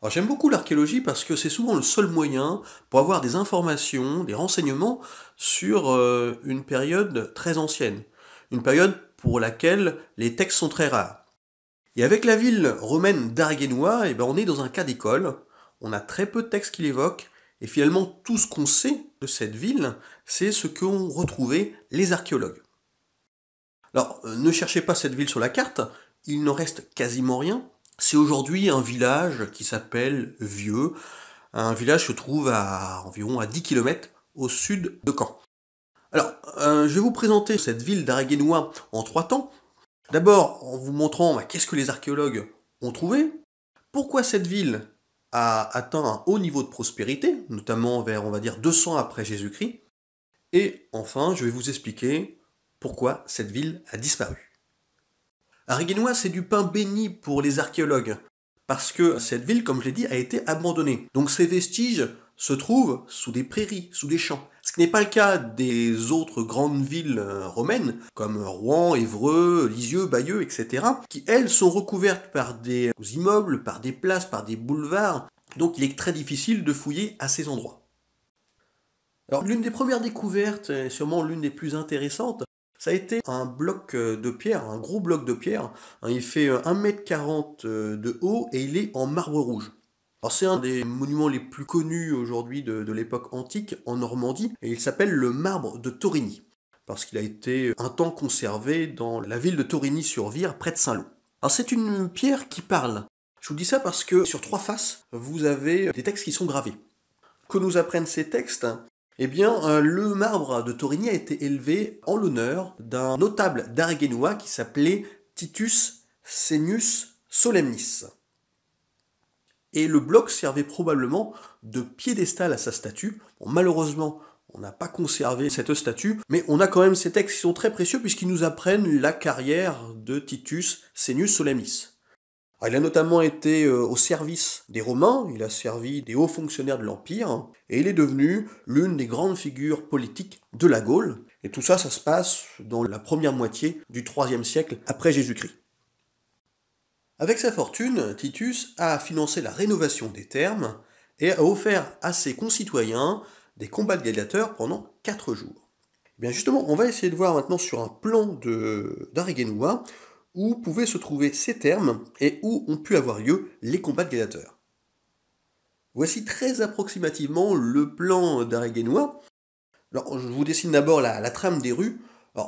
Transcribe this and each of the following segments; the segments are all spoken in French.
Alors j'aime beaucoup l'archéologie parce que c'est souvent le seul moyen pour avoir des informations, des renseignements sur euh, une période très ancienne, une période pour laquelle les textes sont très rares. Et avec la ville romaine d'Arguenois, et eh ben, on est dans un cas d'école, on a très peu de textes qui l'évoquent, et finalement tout ce qu'on sait de cette ville, c'est ce qu'ont retrouvé les archéologues. Alors euh, ne cherchez pas cette ville sur la carte, il n'en reste quasiment rien, c'est aujourd'hui un village qui s'appelle Vieux. Un village se trouve à environ à 10 km au sud de Caen. Alors, euh, je vais vous présenter cette ville d'Araguenois en trois temps. D'abord, en vous montrant bah, qu'est-ce que les archéologues ont trouvé, pourquoi cette ville a atteint un haut niveau de prospérité, notamment vers, on va dire, 200 après Jésus-Christ, et enfin, je vais vous expliquer pourquoi cette ville a disparu. Arguinois, c'est du pain béni pour les archéologues, parce que cette ville, comme je l'ai dit, a été abandonnée. Donc ses vestiges se trouvent sous des prairies, sous des champs. Ce qui n'est pas le cas des autres grandes villes euh, romaines, comme Rouen, Évreux, Lisieux, Bayeux, etc., qui, elles, sont recouvertes par des immeubles, par des places, par des boulevards. Donc il est très difficile de fouiller à ces endroits. Alors l'une des premières découvertes, et sûrement l'une des plus intéressantes, ça a été un bloc euh, de pierre, un gros bloc de pierre. Hein. Il fait 1m40 euh, euh, de haut et il est en marbre rouge. Alors c'est un des monuments les plus connus aujourd'hui de, l'époque antique en Normandie et il s'appelle le marbre de Torigny parce qu'il a été un temps conservé dans la ville de Torigny-sur-Vire près de Saint-Lô. Alors c'est une pierre qui parle. Je vous dis ça parce que sur trois faces, vous avez des textes qui sont gravés. Que nous apprennent ces textes eh bien, euh, le marbre de Torigny a été élevé en l'honneur d'un notable d'Arguénois qui s'appelait Titus Senius Solemnis. Et le bloc servait probablement de piédestal à sa statue. malheureusement, on n'a pas conservé cette statue, mais on a quand même ces textes qui sont très précieux puisqu'ils nous apprennent la carrière de Titus Senius Solemnis il a notamment été euh, au service des Romains, il a servi des hauts fonctionnaires de l'Empire, et il est devenu l'une des grandes figures politiques de la Gaule. Et tout ça, ça se passe dans la première moitié du IIIe siècle après Jésus-Christ. Avec sa fortune, Titus a financé la rénovation des thermes et a offert à ses concitoyens des combats de gladiateurs pendant 4 jours. Eh bien justement, on va essayer de voir maintenant sur un plan d'Arigenua où pouvaient se trouver ces termes et où ont pu avoir lieu les combats de gladiateurs. Voici très approximativement le plan d'Aréguenois. Alors, je vous dessine d'abord la, trame des rues.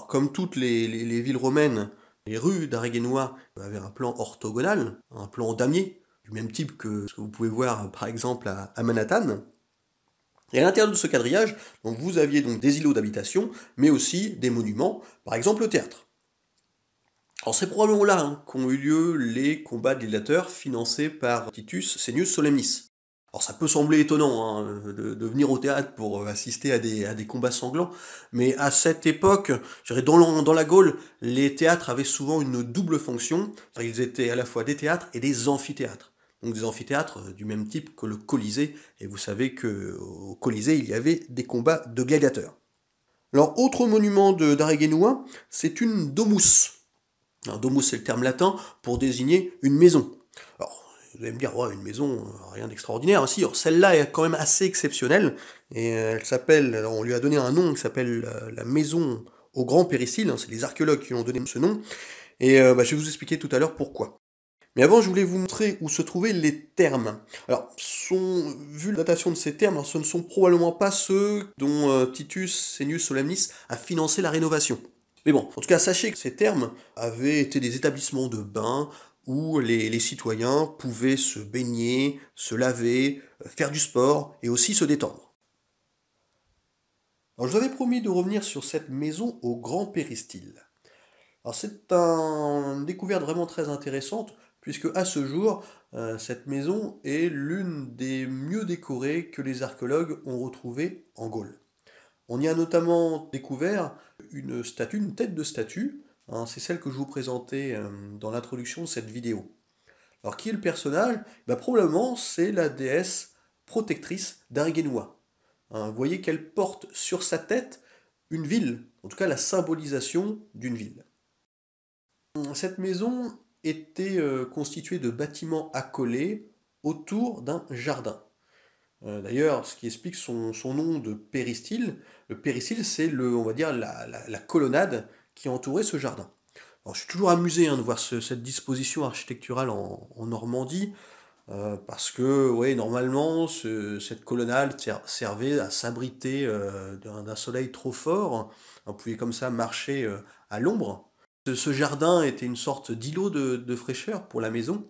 comme toutes les, villes romaines, les rues d'Aréguenois avaient un plan orthogonal, un plan damier, du même type que ce que vous pouvez voir par exemple à, Manhattan. Et à l'intérieur de ce quadrillage, vous aviez donc des îlots d'habitation, mais aussi des monuments, par exemple le théâtre. Alors c'est probablement là hein, qu'ont eu lieu les combats de gladiateurs financés par Titus Senius Solemnis. Alors ça peut sembler étonnant hein, de, venir au théâtre pour euh, assister à des, combats sanglants, mais à cette époque, dans, la Gaule, les théâtres avaient souvent une double fonction, ils étaient à la fois des théâtres et des amphithéâtres. Donc des amphithéâtres euh, du même type que le Colisée, et vous savez qu'au Colisée, il y avait des combats de gladiateurs. Alors autre monument d'Aréguénois, c'est une domus, alors, domus, c'est le terme latin pour désigner une maison. Alors, vous allez me dire, ouais, une maison, euh, rien d'extraordinaire. Ah, si, celle-là est quand même assez exceptionnelle. Et euh, elle s'appelle, on lui a donné un nom qui s'appelle euh, la maison au grand péristyle, hein, c'est les archéologues qui lui ont donné ce nom. Et bah, je vais vous expliquer tout à l'heure pourquoi. Mais avant, je voulais vous montrer où se trouvaient les termes. Alors, vu la datation de ces termes, ce ne sont probablement pas ceux dont Titus Senius Solemnis a financé la rénovation. Mais bon, en tout cas, sachez que ces termes avaient été des établissements de bains où les, citoyens pouvaient se baigner, se laver, euh, faire du sport et aussi se détendre. Alors, je vous avais promis de revenir sur cette maison au grand péristyle. Alors, c'est une découverte vraiment très intéressante puisque à ce jour, euh, cette maison est l'une des mieux décorées que les archéologues ont retrouvées en Gaule. On y a notamment découvert une statue, une tête de statue. Hein, c'est celle que je vous présentais euh, dans l'introduction de cette vidéo. Alors qui est le personnage bah, Probablement c'est la déesse protectrice d'Arigenua. Hein, vous voyez qu'elle porte sur sa tête une ville, en tout cas la symbolisation d'une ville. Cette maison était euh, constituée de bâtiments accolés autour d'un jardin. Euh, d'ailleurs, ce qui explique son, nom de péristyle, le péristyle, c'est le, on va dire, la, colonnade qui entourait ce jardin. je suis toujours amusé hein, de voir cette disposition architecturale en, Normandie, euh, parce que, ouais, normalement, cette colonnade servait à s'abriter euh, d'un soleil trop fort. On pouvait comme ça marcher à l'ombre. Ce, jardin était une sorte d'îlot de fraîcheur pour la maison.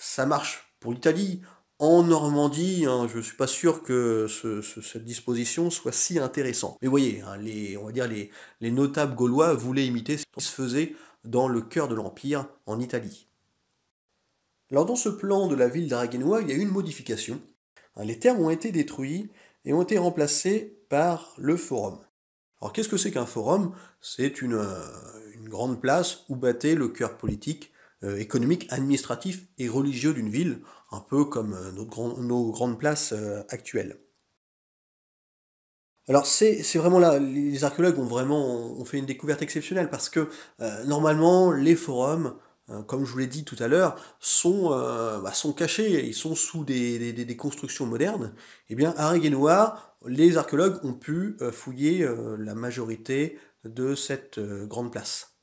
Ça marche pour l'Italie, en Normandie, hein, je ne suis pas sûr que cette disposition soit si intéressante. Mais vous voyez, hein, les, on va dire les, les notables gaulois voulaient imiter ce qui se faisait dans le cœur de l'Empire, en Italie. Alors dans ce plan de la ville d'Araguenois, il y a eu une modification. Hein, les termes ont été détruits et ont été remplacés par le forum. Alors qu'est-ce que c'est qu'un forum C'est une, euh, une grande place où battait le cœur politique euh, économique, administratif et religieux d'une ville, un peu comme euh, nos grandes places euh, actuelles. Alors c'est vraiment là, les archéologues ont vraiment fait une découverte exceptionnelle parce que normalement les forums, comme je vous l'ai dit tout à l'heure, sont, bah, cachés, ils sont sous des, constructions modernes. Eh bien à Régué-Noir, les archéologues ont pu fouiller la majorité de cette grande place.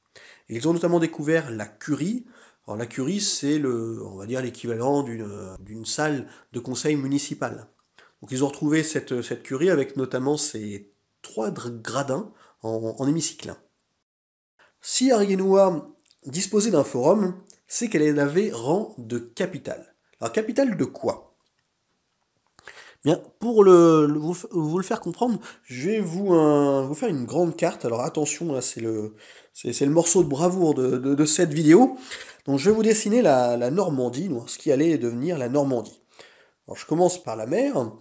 Ils ont notamment découvert la curie, alors la curie, c'est on va dire l'équivalent d'une salle de conseil municipal. Donc ils ont retrouvé cette, curie avec notamment ces trois gradins en, hémicycle. Si Ariénois disposait d'un forum, c'est qu'elle avait rang de capitale. Alors capitale de quoi pour vous, le faire comprendre, je vais vous, euh, vous faire une grande carte. Alors attention, c'est le, morceau de bravoure de, cette vidéo. Donc je vais vous dessiner la, la Normandie, ce qui allait devenir la Normandie. je commence par la mer.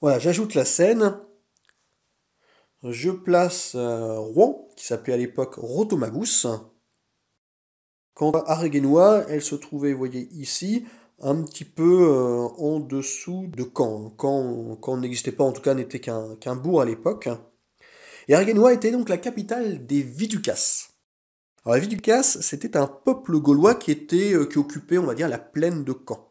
Voilà, j'ajoute la Seine. Je place euh, Rouen, qui s'appelait à l'époque Rotomagus. Quand à Aréguenois, elle se trouvait, voyez, ici un petit peu euh, en dessous de Caen. Caen, n'existait pas, en tout cas n'était qu'un bourg à l'époque. Et Arguenois était donc la capitale des Viducas. Alors les Viducas, c'était un peuple gaulois qui, était, euh, qui occupait, on va dire, la plaine de Caen.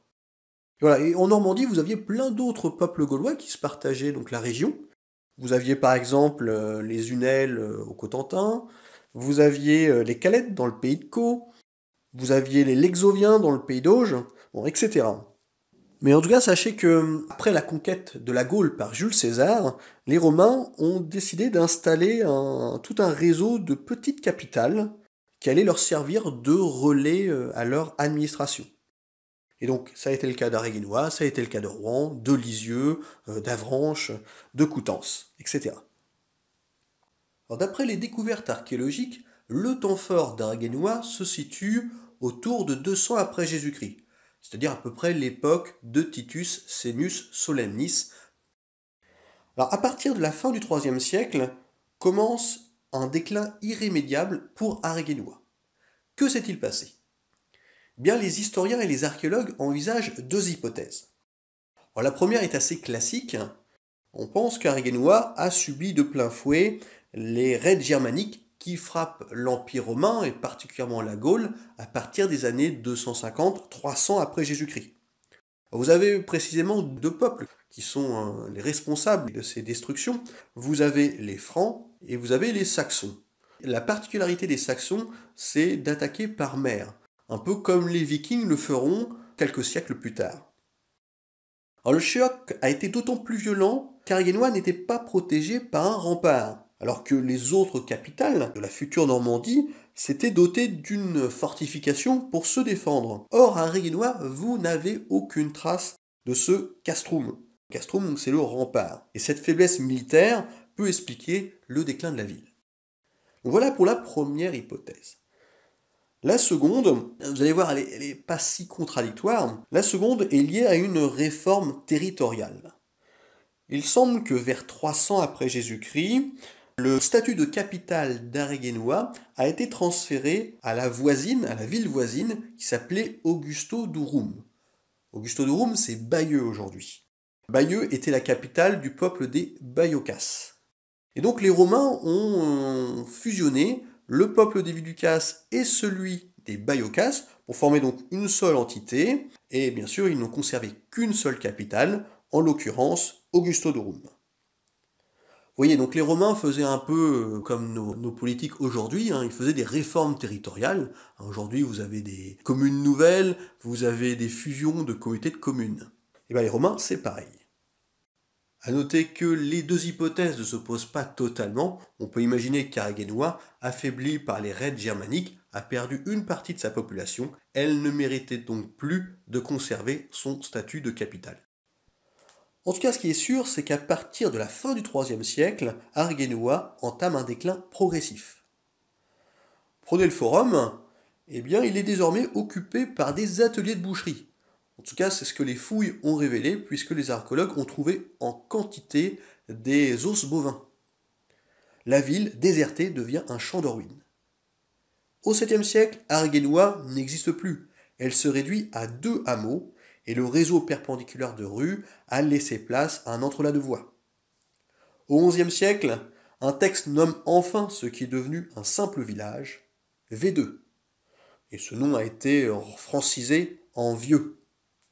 Et voilà, en Normandie, vous aviez plein d'autres peuples gaulois qui se partageaient donc la région. Vous aviez par exemple euh, les Unelles au Cotentin, vous aviez les Calettes dans le pays de Caux, vous aviez les Lexoviens dans le pays d'Auge, etc. Mais en tout cas, sachez que, après la conquête de la Gaule par Jules César, les Romains ont décidé d'installer tout un réseau de petites capitales qui allaient leur servir de relais euh, à leur administration. Et donc, ça a été le cas d'Araguenois, ça a été le cas de Rouen, de Lisieux, euh, d'Avranches, de Coutances, etc. D'après les découvertes archéologiques, le temps fort d'Araguenois se situe autour de 200 après Jésus-Christ c'est-à-dire à peu près l'époque de Titus Senus Solemnis. Alors à partir de la fin du IIIe siècle, commence un déclin irrémédiable pour Areguenois. Que s'est-il passé eh Bien, les historiens et les archéologues envisagent deux hypothèses. la première est assez classique. On pense qu'Areguenois a subi de plein fouet les raids germaniques qui frappe l'Empire romain et particulièrement la Gaule à partir des années 250-300 après Jésus-Christ. Vous avez précisément deux peuples qui sont hein, les responsables de ces destructions. Vous avez les Francs et vous avez les Saxons. La particularité des Saxons, c'est d'attaquer par mer, un peu comme les Vikings le feront quelques siècles plus tard. Alors le choc a été d'autant plus violent car Génois n'était pas protégé par un rempart alors que les autres capitales de la future Normandie s'étaient dotées d'une fortification pour se défendre. Or, à Réguinois, vous n'avez aucune trace de ce castrum. Castrum, c'est le rempart. Et cette faiblesse militaire peut expliquer le déclin de la ville. voilà pour la première hypothèse. La seconde, vous allez voir, elle n'est pas si contradictoire. La seconde est liée à une réforme territoriale. Il semble que vers 300 après Jésus-Christ, le statut de capitale d'Areguenois a été transféré à la voisine, à la ville voisine, qui s'appelait Augusto Durum. Augusto Durum, c'est Bayeux aujourd'hui. Bayeux était la capitale du peuple des Bayocas. Et donc les Romains ont euh, fusionné le peuple des Viducas et celui des Bayocas pour former donc une seule entité, et bien sûr ils n'ont conservé qu'une seule capitale, en l'occurrence Augusto Durum voyez, donc les Romains faisaient un peu euh, comme nos, politiques aujourd'hui, hein, ils faisaient des réformes territoriales. Hein, aujourd'hui, vous avez des communes nouvelles, vous avez des fusions de comités de communes. Et eh bien les Romains, c'est pareil. À noter que les deux hypothèses ne s'opposent pas totalement. On peut imaginer qu'Araguenois, affaibli par les raids germaniques, a perdu une partie de sa population. Elle ne méritait donc plus de conserver son statut de capitale. En tout cas, ce qui est sûr, c'est qu'à partir de la fin du IIIe siècle, Argenua entame un déclin progressif. Prenez le forum, eh bien, il est désormais occupé par des ateliers de boucherie. En tout cas, c'est ce que les fouilles ont révélé, puisque les archéologues ont trouvé en quantité des os bovins. La ville, désertée, devient un champ de ruines. Au 7e siècle, Argenua n'existe plus. Elle se réduit à deux hameaux et le réseau perpendiculaire de rues a laissé place à un entrelac de voies. Au XIe siècle, un texte nomme enfin ce qui est devenu un simple village, V2, et ce nom a été francisé en Vieux.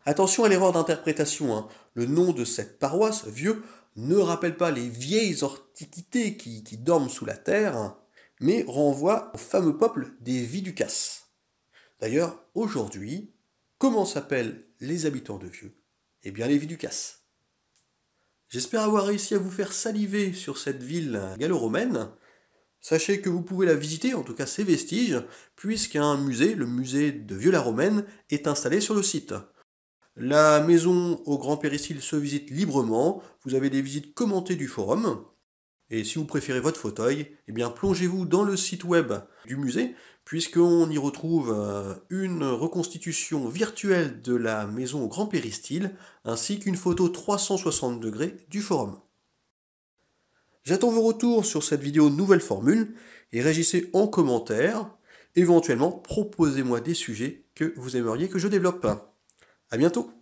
Attention à l'erreur d'interprétation, hein. le nom de cette paroisse, Vieux, ne rappelle pas les vieilles antiquités qui, qui dorment sous la terre, mais renvoie au fameux peuple des Viducas. D'ailleurs, aujourd'hui, comment s'appelle les habitants de Vieux et bien les Casse. J'espère avoir réussi à vous faire saliver sur cette ville gallo-romaine. Sachez que vous pouvez la visiter, en tout cas ses vestiges, puisqu'un musée, le musée de Vieux-la-Romaine, est installé sur le site. La maison au Grand Péristyle se visite librement, vous avez des visites commentées du forum, et si vous préférez votre fauteuil, eh bien plongez-vous dans le site web du musée, puisqu'on y retrouve euh, une reconstitution virtuelle de la maison au Grand Péristyle, ainsi qu'une photo 360 degrés du forum. J'attends vos retours sur cette vidéo nouvelle formule et réagissez en commentaire. Éventuellement, proposez-moi des sujets que vous aimeriez que je développe. À bientôt!